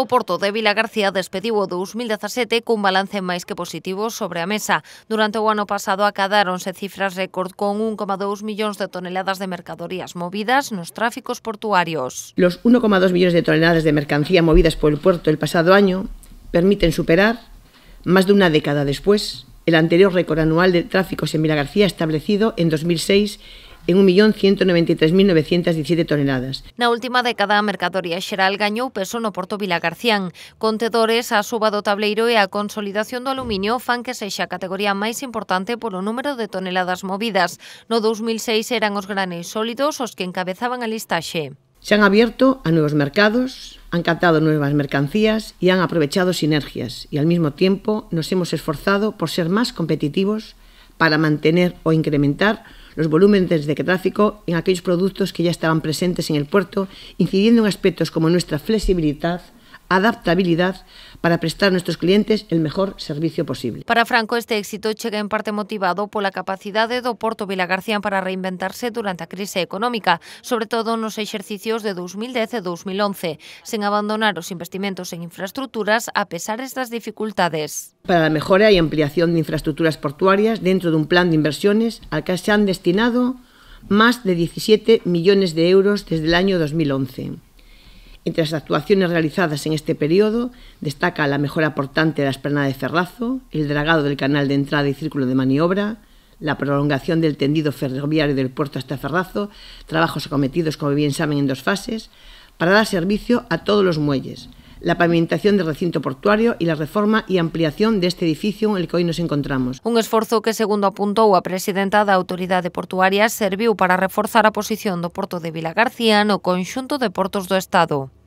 O Porto de Vila García despediu o 2017 cun balance máis que positivo sobre a mesa. Durante o ano pasado acadáronse cifras récord con 1,2 millóns de toneladas de mercadorías movidas nos tráficos portuarios. Los 1,2 millóns de toneladas de mercancía movidas por el puerto el pasado año permiten superar, más de una década después, el anterior récord anual de tráficos en Vila García establecido en 2006 en 1.193.917 toneladas. Na última década, a mercadoría xeral gañou peso no Porto Vila Garcián. Contedores, a suba do tableiro e a consolidación do aluminio fan que sexa a categoría máis importante polo número de toneladas movidas. No 2006 eran os granes sólidos os que encabezaban a listaxe. Se han abierto a nuevos mercados, han captado nuevas mercancías e han aprovechado sinergias e, ao mesmo tempo, nos hemos esforzado por ser máis competitivos para mantener ou incrementar los volúmenes de tráfico en aquellos productos que ya estaban presentes en el puerto, incidiendo en aspectos como nuestra flexibilidad, adaptabilidad para prestar a nuestros clientes el mejor servicio posible. Para Franco, este éxito chega en parte motivado pola capacidade do Porto Vila García para reinventarse durante a crise económica, sobre todo nos exercicios de 2010 e 2011, sen abandonar os investimentos en infraestructuras a pesar estas dificultades. Para la mejora y ampliación de infraestructuras portuarias dentro de un plan de inversiones al que se han destinado más de 17 millones de euros desde el año 2011. Entre las actuaciones realizadas en este periodo destaca la mejora portante de la esplanada de Ferrazo, el dragado del canal de entrada y círculo de maniobra, la prolongación del tendido ferroviario del puerto hasta Ferrazo, trabajos acometidos, como bien saben, en dos fases, para dar servicio a todos los muelles, la pavimentación del recinto portuario y la reforma y ampliación de este edificio en el que hoy nos encontramos. Un esforzo que, segundo apuntou a presidenta da Autoridade Portuaria, serviu para reforzar a posición do Porto de Vila García no conxunto de portos do Estado.